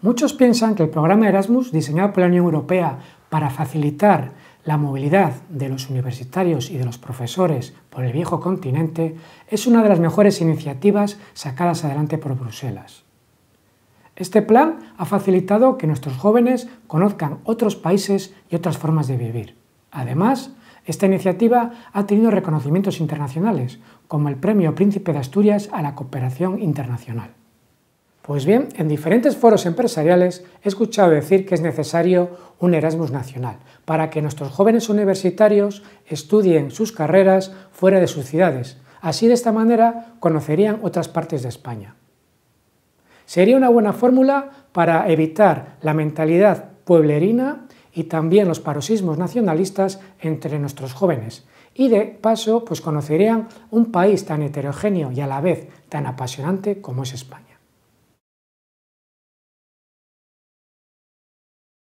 Muchos piensan que el programa Erasmus, diseñado por la Unión Europea para facilitar la movilidad de los universitarios y de los profesores por el viejo continente, es una de las mejores iniciativas sacadas adelante por Bruselas. Este plan ha facilitado que nuestros jóvenes conozcan otros países y otras formas de vivir. Además, esta iniciativa ha tenido reconocimientos internacionales, como el Premio Príncipe de Asturias a la Cooperación Internacional. Pues bien, en diferentes foros empresariales he escuchado decir que es necesario un Erasmus nacional para que nuestros jóvenes universitarios estudien sus carreras fuera de sus ciudades. Así de esta manera conocerían otras partes de España. Sería una buena fórmula para evitar la mentalidad pueblerina y también los paroxismos nacionalistas entre nuestros jóvenes. Y de paso, pues conocerían un país tan heterogéneo y a la vez tan apasionante como es España.